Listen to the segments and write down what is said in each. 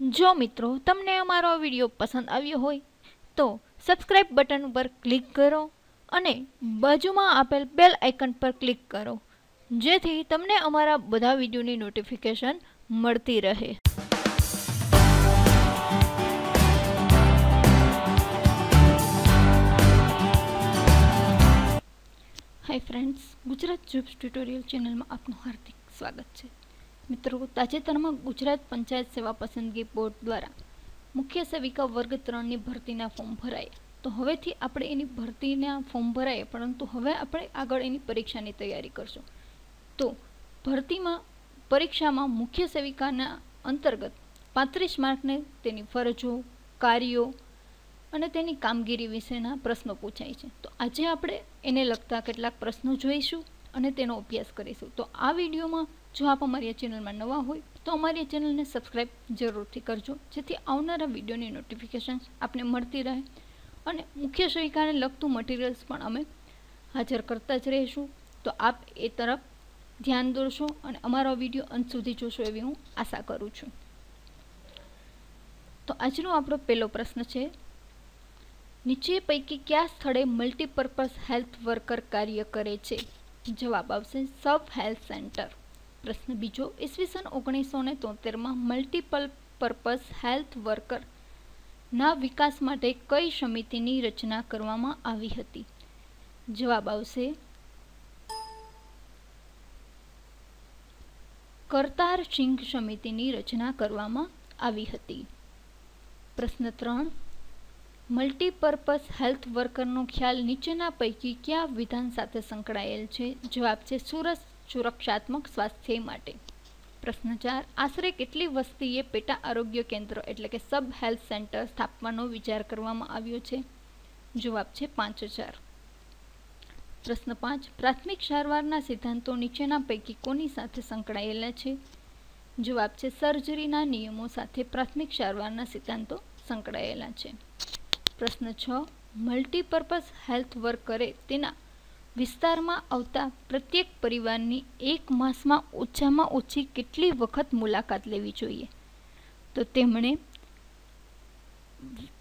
જો મિત્રો તમને અમારો વિડીયો પસંદ આવ્યો હોય તો સબસ્ક્રાઈબ બટન ઉપર ક્લિક કરો અને બાજુમાં આપેલ બેલ આઇકન પર ક્લિક કરો જેથી તમને અમારા બધા વિડીયોની નોટિફિકેશન મળતી રહે hi friends Gujarat jobs tutorial ચેનલમાં આપનું હાર્દિક સ્વાગત છે મિત્રો તાજેતરમાં ગુજરાત પંચાયત સેવા પસંદગી બોર્ડ દ્વારા મુખ્ય સેવિકા વર્ગ ત્રણની ભરતીના ફોર્મ ભરાયા તો હવેથી આપણે એની ભરતીના ફોર્મ ભરાયા પરંતુ હવે આપણે આગળ એની પરીક્ષાની તૈયારી કરશું તો ભરતીમાં પરીક્ષામાં મુખ્ય સેવિકાના અંતર્ગત પાંત્રીસ માર્કને તેની ફરજો કાર્યો અને તેની કામગીરી વિશેના પ્રશ્નો પૂછાય છે તો આજે આપણે એને લગતા કેટલાક પ્રશ્નો જોઈશું અને તેનો અભ્યાસ કરીશું તો આ વિડીયોમાં જો આપ અમારી આ ચેનલમાં નવા હોય તો અમારી આ ચેનલને સબસ્ક્રાઈબ જરૂરથી કરજો જેથી આવનારા વિડીયોની નોટિફિકેશન્સ આપને મળતી રહે અને મુખ્ય સહીકાને લગતું મટીરિયલ્સ પણ અમે હાજર કરતા જ રહીશું તો આપ એ તરફ ધ્યાન દોરશો અને અમારો વિડીયો અંત સુધી જોશો એવી હું આશા કરું છું તો આજનો આપણો પહેલો પ્રશ્ન છે નીચે પૈકી કયા સ્થળે મલ્ટીપર્પઝ હેલ્થ વર્કર કાર્ય કરે છે જવાબ આવશે સબ હેલ્થ સેન્ટર પ્રશ્ન બીજો ઈસવીસન ઓગણીસો ને તોતેરમાં મલ્ટીપલ પર્પઝ હેલ્થ વર્કર વિકાસ માટે કઈ સમિતિની રચના કરવામાં આવી હતી જવાબ આવશે કરતાર સિંઘ સમિતિની રચના કરવામાં આવી હતી પ્રશ્ન ત્રણ મલ્ટીપર્પઝ હેલ્થ વર્કરનો ખ્યાલ નીચેના પૈકી કયા વિધાન સાથે સંકળાયેલ છે જવાબ છે સુરત સુરક્ષાત્મક સ્વાસ્થ્ય માટે પ્રશ્ન ચાર આશરે કેટલી વસ્તીએ પેટા આરોગ્ય કેન્દ્ર એટલે કે સબ હેલ્થ સેન્ટર સ્થાપવાનો વિચાર કરવામાં આવ્યો છે જવાબ છે પાંચ હજાર પ્રશ્ન પાંચ પ્રાથમિક સારવારના સિદ્ધાંતો નીચેના પૈકી કોની સાથે સંકળાયેલા છે જવાબ છે સર્જરીના નિયમો સાથે પ્રાથમિક સારવારના સિદ્ધાંતો સંકળાયેલા છે પ્રશ્ન છ મલ્ટીપર્પઝ હેલ્થ વર્કરે તેના વિસ્તારમાં આવતા પ્રત્યેક પરિવારની એક માસમાં ઓછામાં ઓછી કેટલી વખત મુલાકાત લેવી જોઈએ તો તેમણે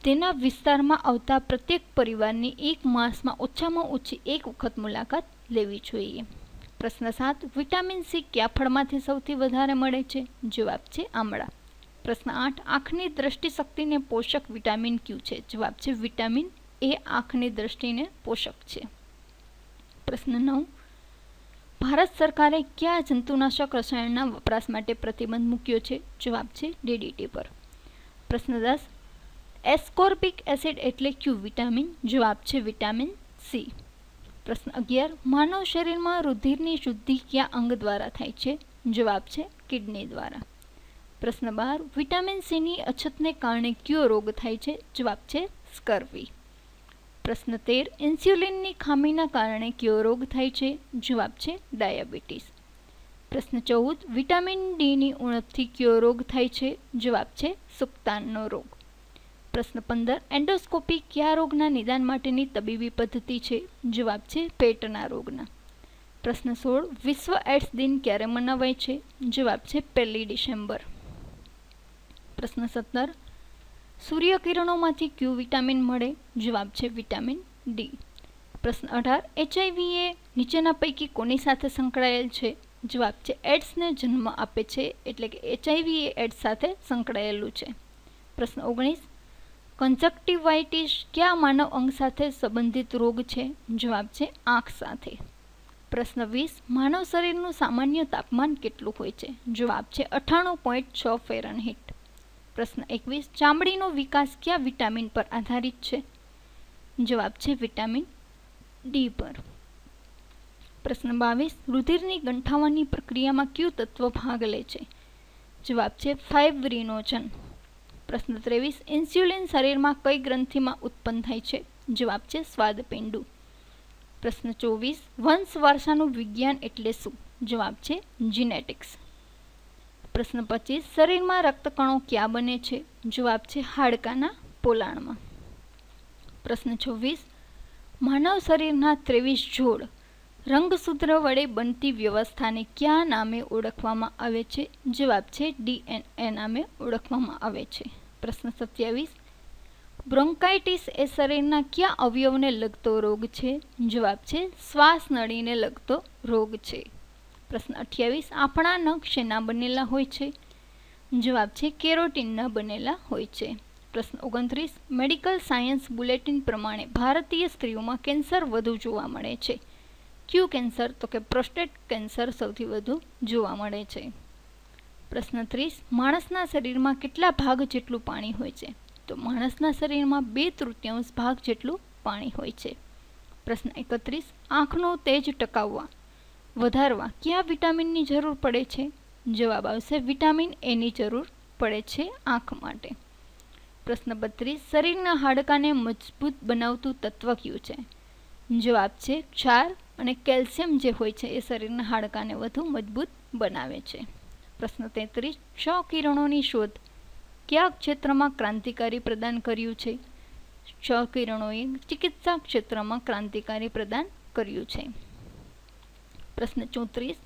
તેના વિસ્તારમાં આવતા પ્રત્યેક પરિવારની એક માસમાં ઓછામાં ઓછી એક વખત મુલાકાત લેવી જોઈએ પ્રશ્ન સાત વિટામિન સી કયા ફળમાંથી સૌથી વધારે મળે છે જવાબ છે આમળા પ્રશ્ન આઠ આંખની દ્રષ્ટિશક્તિને પોષક વિટામિન ક્યુ છે જવાબ છે વિટામિન એ આંખની દ્રષ્ટિને પોષક છે પ્રશ્ન નવ ભારત સરકારે કયા જંતુનાશક રસાયણના વપરાશ માટે પ્રતિબંધ મૂક્યો છે જવાબ છે ડીડીટી પર પ્રશ્ન દસ એસ્કોર્પિક એસિડ એટલે ક્યુ વિટામિન જવાબ છે વિટામિન સી પ્રશ્ન અગિયાર માનવ શરીરમાં રુધિરની શુદ્ધિ કયા અંગ દ્વારા થાય છે જવાબ છે કિડની દ્વારા પ્રશ્ન બાર વિટામિન સીની અછતને કારણે કયો રોગ થાય છે જવાબ છે સ્કર્વી પ્રશ્ન તેર ઇન્સ્યુલિનની ખામીના કારણે કયો રોગ થાય છે જવાબ છે ડાયાબિટીસ પ્રશ્ન ચૌદ વિટામિન ડીની ઉણપથી કયો રોગ થાય છે જવાબ છે સુક્તાનનો રોગ પ્રશ્ન પંદર એન્ડોસ્કોપી કયા રોગના નિદાન માટેની તબીબી પદ્ધતિ છે જવાબ છે પેટના રોગના પ્રશ્ન સોળ વિશ્વ એડ્સ દિન ક્યારે મનાવાય છે જવાબ છે પહેલી ડિસેમ્બર પ્રશ્ન સત્તર સૂર્યકિરણોમાંથી ક્યુ વિટામિન મળે જવાબ છે વિટામિન ડી પ્રશ્ન અઢાર એચઆઈવી એ નીચેના પૈકી કોની સાથે સંકળાયેલ છે જવાબ છે એડ્સને જન્મ આપે છે એટલે કે એચઆઈવી એ એડ્સ સાથે સંકળાયેલું છે પ્રશ્ન ઓગણીસ કન્ઝક્ટિવાઇટિસ કયા માનવ અંગ સાથે સંબંધિત રોગ છે જવાબ છે આંખ સાથે પ્રશ્ન વીસ માનવ શરીરનું સામાન્ય તાપમાન કેટલું હોય છે જવાબ છે અઠાણું પોઈન્ટ છ ફેરનહીટ પ્રશ્ન એકવીસ ચામડીનો વિકાસ કયા વિટામિન પર આધારિત છે જવાબ છે વિટામિન ડી પર પ્રશ્ન બાવીસ રુધિરની ગંઠાવાની પ્રક્રિયામાં કયું તત્વ ભાગ લે છે જવાબ છે ફાઇબ્રિનોજન પ્રશ્ન ત્રેવીસ ઇન્સ્યુલિન શરીરમાં કઈ ગ્રંથિમાં ઉત્પન્ન થાય છે જવાબ છે સ્વાદપિંડુ પ્રશ્ન ચોવીસ વંશ વારસાનું વિજ્ઞાન એટલે શું જવાબ છે જીનેટિક્સ પ્રશ્ન પચીસ શરીરમાં રક્તકણો ક્યાં બને છે જવાબ છે હાડકાના પોલાણમાં પ્રશ્ન છવ્વીસ માનવ શરીરના ત્રેવીસ જોડ રંગસૂત્ર વડે બનતી વ્યવસ્થાને ક્યાં નામે ઓળખવામાં આવે છે જવાબ છે ડીએનએ નામે ઓળખવામાં આવે છે પ્રશ્ન સત્યાવીસ બ્રોન્કાઇટિસ એ શરીરના ક્યાં અવયવને લગતો રોગ છે જવાબ છે શ્વાસ નળીને લગતો રોગ છે પ્રશ્ન અઠ્યાવીસ આપણા નખ શેના બનેલા હોય છે જવાબ છે કેરોટીનના બનેલા હોય છે પ્રશ્ન ઓગણત્રીસ મેડિકલ સાયન્સ બુલેટિન પ્રમાણે ભારતીય સ્ત્રીઓમાં કેન્સર વધુ જોવા મળે છે ક્યુ કેન્સર તો કે પ્રોસ્ટેટ કેન્સર સૌથી વધુ જોવા મળે છે પ્રશ્ન ત્રીસ માણસના શરીરમાં કેટલા ભાગ જેટલું પાણી હોય છે તો માણસના શરીરમાં બે તૃતીયાંશ ભાગ જેટલું પાણી હોય છે પ્રશ્ન એકત્રીસ આંખનો તેજ ટકાવવા વધારવા કયા વિટામિનની જરૂર પડે છે જવાબ આવશે વિટામિન એની જરૂર પડે છે આંખ માટે પ્રશ્ન બત્રીસ શરીરના હાડકાને મજબૂત બનાવતું તત્વ કયું છે જવાબ છે ક્ષાર અને કેલ્શિયમ જે હોય છે એ શરીરના હાડકાને વધુ મજબૂત બનાવે છે પ્રશ્ન તેત્રીસ છ કિરણોની શોધ કયા ક્ષેત્રમાં ક્રાંતિકારી પ્રદાન કર્યું છે ક્ષ કિરણોએ ચિકિત્સા ક્ષેત્રમાં ક્રાંતિકારી પ્રદાન કર્યું છે પ્રશ્ન ચોત્રીસ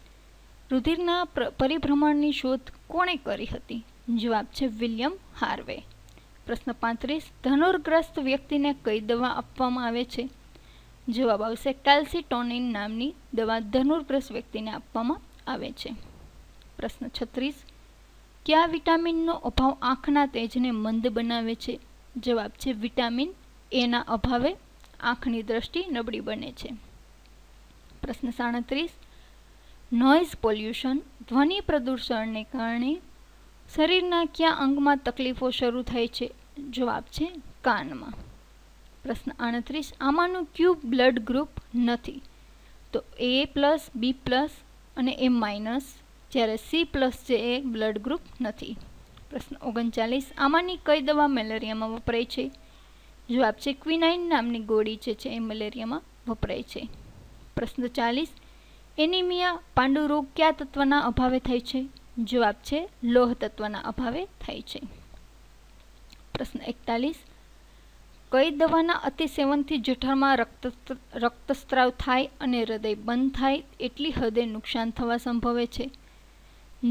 રુધિરના પરિભ્રમણની શોધ કોણે કરી હતી જવાબ છે વિલિયમ હાર્વે પ્રશ્ન પાંત્રીસ ધનુર્ગ્રસ્ત વ્યક્તિને કઈ દવા આપવામાં આવે છે જવાબ આવશે કેલ્સિટોનિન નામની દવા ધનુર્ગ્રસ્ત વ્યક્તિને આપવામાં આવે છે પ્રશ્ન છત્રીસ કયા વિટામિનનો અભાવ આંખના તેજને મંદ બનાવે છે જવાબ છે વિટામિન એના અભાવે આંખની દ્રષ્ટિ નબળી બને છે પ્રશ્ન સાડત્રીસ નોઇઝ પોલ્યુશન ધ્વનિ પ્રદૂષણને કારણે શરીરના કયા અંગમાં તકલીફો શરૂ થાય છે જવાબ છે કાનમાં પ્રશ્ન આડત્રીસ આમાંનું ક્યુબ બ્લડ ગ્રુપ નથી તો એ પ્લસ બી પ્લસ અને એ માઇનસ જ્યારે સી પ્લસ છે એ બ્લડ ગ્રુપ નથી પ્રશ્ન ઓગણચાલીસ આમાંની કઈ દવા મેલેરિયામાં વપરાય છે જવાબ છે ક્વિનાઇન નામની ગોળી જે છે એ મેલેરિયામાં વપરાય છે પ્રશ્ન ચાલીસ એનિમિયા પાંડુરોગ કયા તત્વના અભાવે થાય છે જવાબ છે લોહ તત્વના અભાવે થાય છે પ્રશ્ન એકતાલીસ કઈ દવાના અતિસેવનથી જઠરમાં રક્ત રક્તસ્રાવ થાય અને હૃદય બંધ થાય એટલી હદે નુકસાન થવા સંભવે છે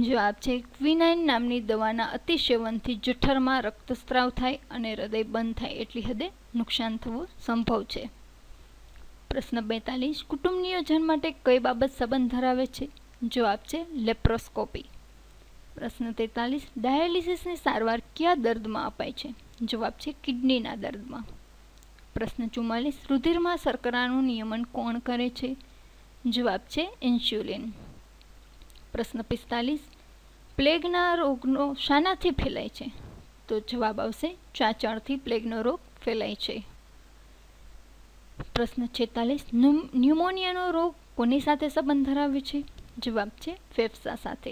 જવાબ છે ક્વિનાઇન નામની દવાના અતિસેવનથી જઠરમાં રક્તસ્ત્રાવ થાય અને હૃદય બંધ થાય એટલી હદે નુકસાન થવું સંભવ છે પ્રશ્ન બેતાલીસ કુટુંબ નિયોજન માટે કઈ બાબત સંબંધ ધરાવે છે જવાબ છે લેપ્રોસ્કોપી પ્રશ્ન તેતાલીસ ડાયાલિસિસની સારવાર કયા દર્દમાં અપાય છે જવાબ છે કિડનીના દર્દમાં પ્રશ્ન ચુમ્માલીસ રુધિરમાં શર્કરાનું નિયમન કોણ કરે છે જવાબ છે ઇન્સ્યુલિન પ્રશ્ન પિસ્તાલીસ પ્લેગના રોગનો શાનાથી ફેલાય છે તો જવાબ આવશે ચાચણથી પ્લેગનો રોગ ફેલાય છે પ્રશ્ન છેતાલીસ ન્યુમોનિયાનો રોગ કોની સાથે સંબંધ ધરાવે છે જવાબ છે ફેફસા સાથે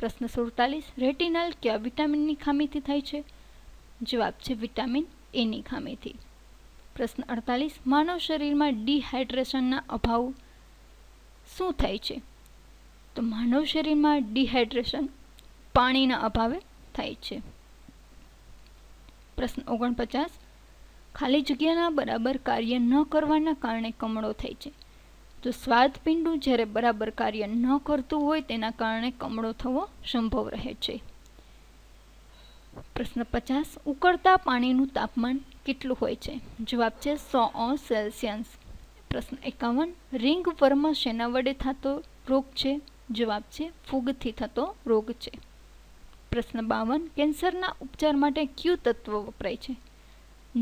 પ્રશ્ન સુડતાલીસ રેટિનાલ કયા વિટામિનની ખામીથી થાય છે જવાબ છે વિટામિન એની ખામીથી પ્રશ્ન અડતાલીસ માનવ શરીરમાં ડિહાઇડ્રેશનના અભાવ શું થાય છે તો માનવ શરીરમાં ડિહાઇડ્રેશન પાણીના અભાવે થાય છે પ્રશ્ન ઓગણપચાસ ખાલી જગ્યાના બરાબર કાર્ય ન કરવાના કારણે કમળો થાય છે તો સ્વાદપિંડું જ્યારે બરાબર કાર્ય ન કરતું હોય તેના કારણે કમળો થવો સંભવ રહે છે પ્રશ્ન પચાસ ઉકળતા પાણીનું તાપમાન કેટલું હોય છે જવાબ છે સો સેલ્સિયસ પ્રશ્ન એકાવન રિંગ વર્મ શેના વડે થતો રોગ છે જવાબ છે ફૂગથી થતો રોગ છે પ્રશ્ન બાવન કેન્સરના ઉપચાર માટે કયું તત્વ વપરાય છે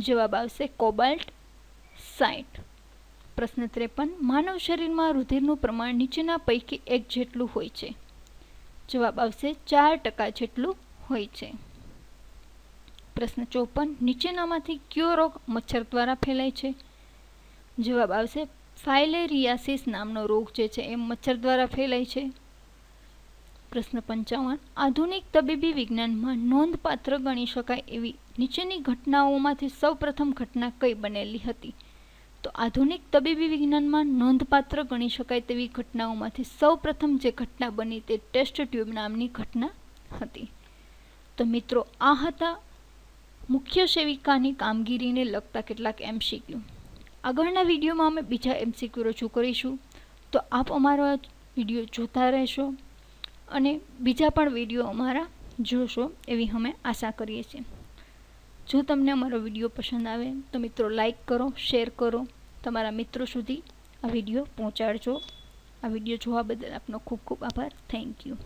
જવાબ આવશે કોબાલ્ટ સાઠ પ્રશ્ન ત્રેપન માનવ શરીરમાં રુધિરનું પ્રમાણ નીચેના પૈકી એક જેટલું હોય છે જવાબ આવશે ચાર ટકા જેટલું હોય છે પ્રશ્ન ચોપન નીચેનામાંથી કયો રોગ મચ્છર દ્વારા ફેલાય છે જવાબ આવશે ફાઇલેરિયાસિસ નામનો રોગ જે છે એ મચ્છર દ્વારા ફેલાય છે પ્રશ્ન પંચાવન આધુનિક તબીબી વિજ્ઞાનમાં નોંધપાત્ર ગણી શકાય એવી નીચેની ઘટનાઓમાંથી સૌપ્રથમ ઘટના કઈ બનેલી હતી તો આધુનિક તબીબી વિજ્ઞાનમાં નોંધપાત્ર ગણી શકાય તેવી ઘટનાઓમાંથી સૌપ્રથમ જે ઘટના બની તે ટેસ્ટ ટ્યુબ નામની ઘટના હતી તો મિત્રો આ હતા મુખ્ય સેવિકાની કામગીરીને લગતા કેટલાક એમસીક્યુ આગળના વિડીયોમાં અમે બીજા એમસીક્યુ રજૂ કરીશું તો આપ અમારો આ વિડીયો જોતા રહેશો અને બીજા પણ વિડીયો અમારા જોશો એવી અમે આશા કરીએ છીએ જો તમને અમારો વિડીયો પસંદ આવે તો મિત્રો લાઇક કરો શેર કરો તમારા મિત્રો સુધી આ વિડીયો પહોંચાડજો આ વિડીયો જોવા બદલ આપનો ખૂબ ખૂબ આભાર થેન્ક યુ